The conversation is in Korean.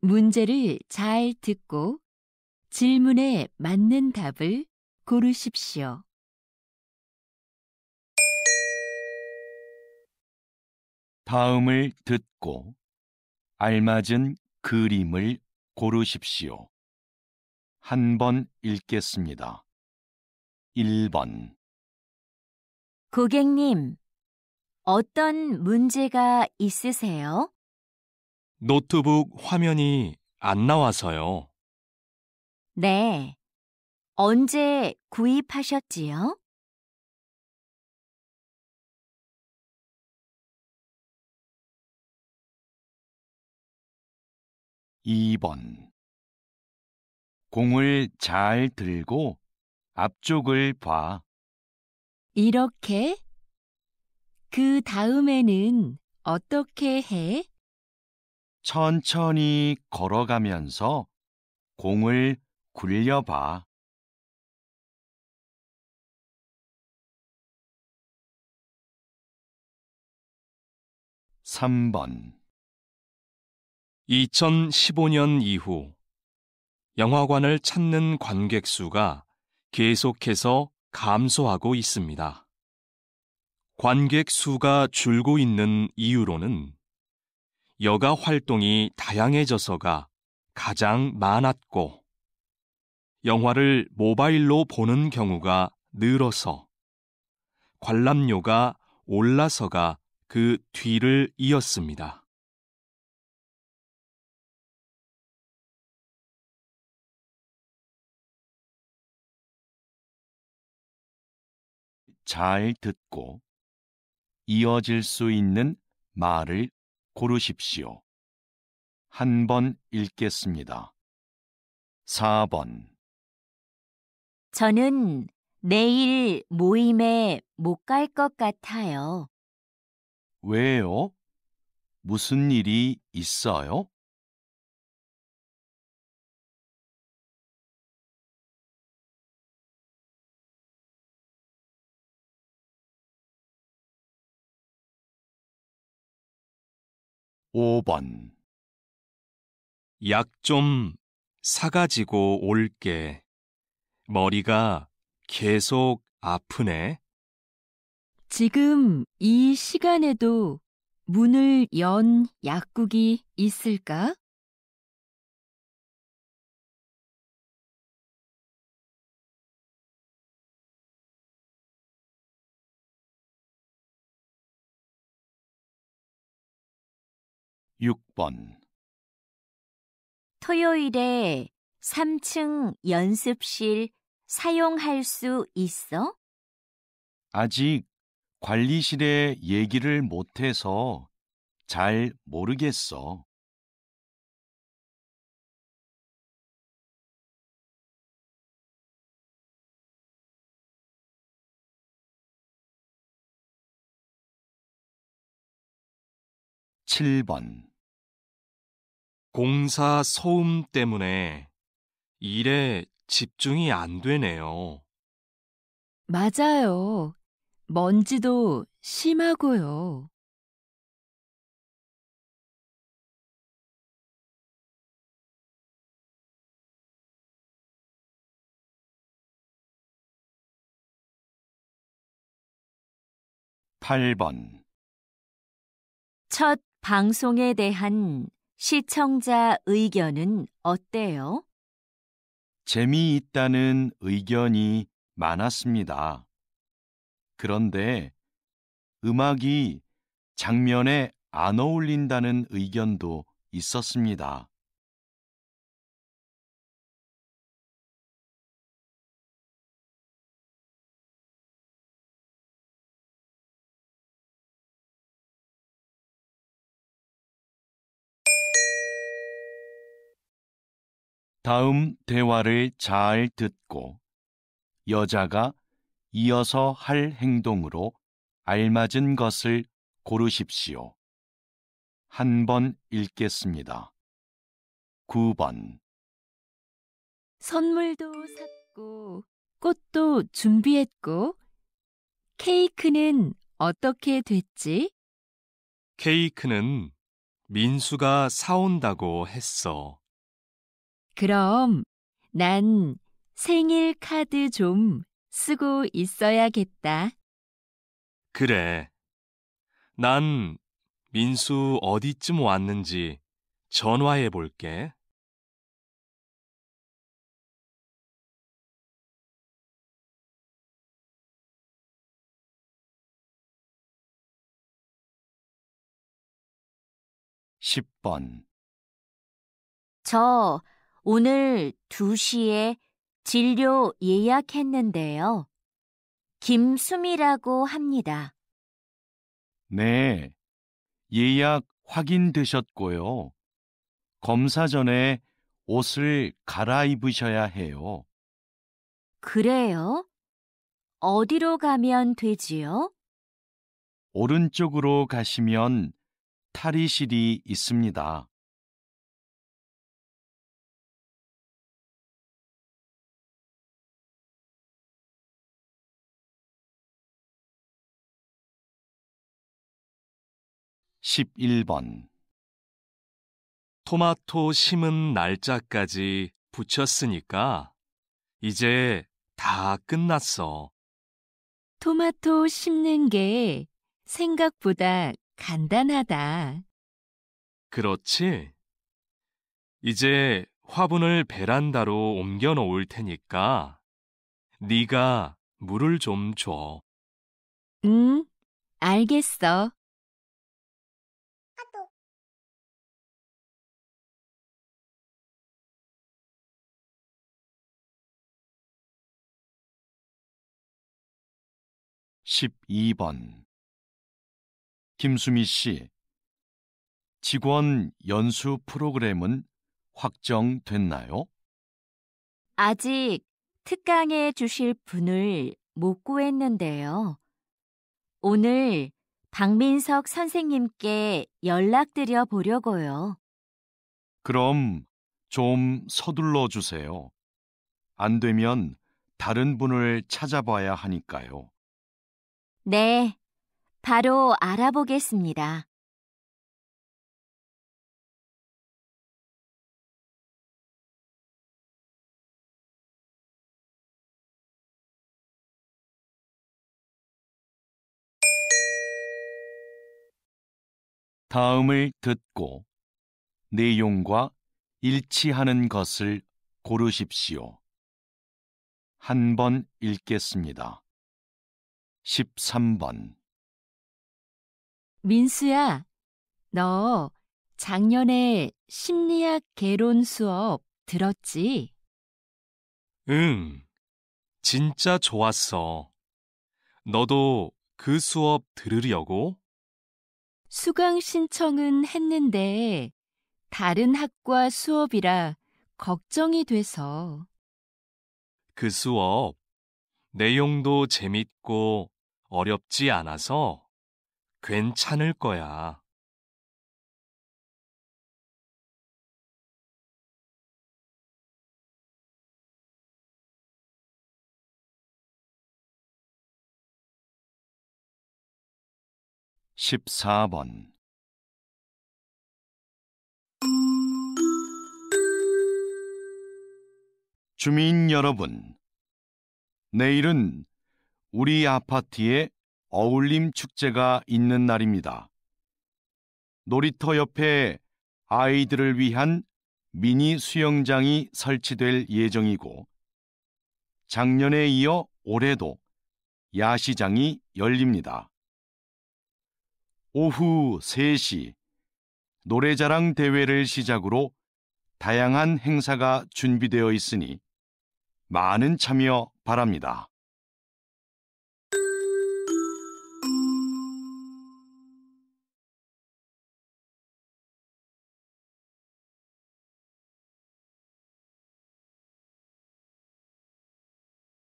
문제를 잘 듣고 질문에 맞는 답을 고르십시오. 다음을 듣고 알맞은 그림을 고르십시오. 한 번 읽겠습니다. 1번 고객님, 어떤 문제가 있으세요? 노트북 화면이 안 나와서요. 네. 언제 구입하셨지요? 이번 공을 잘 들고 앞쪽을 봐. 이렇게? 그 다음에는 어떻게 해? 천천히 걸어가면서 공을 굴려봐. (3번) 2015년 이후 영화관을 찾는 관객 수가 계속해서 감소하고 있습니다. 관객 수가 줄고 있는 이유로는 여가 활동이 다양해져서가 가장 많았고 영화를 모바일로 보는 경우가 늘어서 관람료가 올라서가 그 뒤를 이었습니다. 잘 듣고 이어질 수 있는 말을 고르십시오. 한 번 읽겠습니다. 4번 저는 내일 모임에 못 갈 것 같아요. 왜요? 무슨 일이 있어요? 5번 약 좀 사가지고 올게. 머리가 계속 아프네. 지금 이 시간에도 문을 연 약국이 있을까? 6번 토요일에 3층 연습실 사용할 수 있어? 아직 관리실에 얘기를 못해서 잘 모르겠어. 7번 공사 소음 때문에 일에 집중이 안 되네요. 맞아요. 먼지도 심하고요. 팔번첫 방송에 대한 시청자 의견은 어때요? 재미있다는 의견이 많았습니다. 그런데 음악이 장면에 안 어울린다는 의견도 있었습니다. 다음 대화를 잘 듣고 여자가 이어서 할 행동으로 알맞은 것을 고르십시오. 한 번 읽겠습니다. 9번 선물도 샀고 꽃도 준비했고 케이크는 어떻게 됐지? 케이크는 민수가 사온다고 했어. 그럼 난 생일 카드 좀 쓰고 있어야겠다. 그래. 난 민수 어디쯤 왔는지 전화해 볼게. (10번) 저 오늘 2시에 진료 예약했는데요. 김수미라고 합니다. 네, 예약 확인되셨고요. 검사 전에 옷을 갈아입으셔야 해요. 그래요? 어디로 가면 되지요? 오른쪽으로 가시면 탈의실이 있습니다. 11번 토마토 심은 날짜까지 붙였으니까 이제 다 끝났어. 토마토 심는 게 생각보다 간단하다. 그렇지? 이제 화분을 베란다로 옮겨 놓을 테니까 네가 물을 좀 줘. 응, 알겠어. 12번 김수미 씨 직원 연수 프로그램은 확정됐나요? 아직 특강해 주실 분을 못 구했는데요. 오늘 박민석 선생님께 연락드려 보려고요. 그럼 좀 서둘러 주세요. 안 되면 다른 분을 찾아봐야 하니까요. 네, 바로 알아보겠습니다. 다음을 듣고 내용과 일치하는 것을 고르십시오. 한 번 읽겠습니다. 13번 민수야, 너 작년에 심리학 개론 수업 들었지? 응, 진짜 좋았어. 너도 그 수업 들으려고? 수강 신청은 했는데 다른 학과 수업이라 걱정이 돼서. 그 수업 내용도 재밌고 어렵지 않아서 괜찮을 거야. 1 4번 주민 여러분, 내일은 우리 아파트에 어울림 축제가 있는 날입니다. 놀이터 옆에 아이들을 위한 미니 수영장이 설치될 예정이고 작년에 이어 올해도 야시장이 열립니다. 오후 3시 노래자랑 대회를 시작으로 다양한 행사가 준비되어 있으니 많은 참여 바랍니다.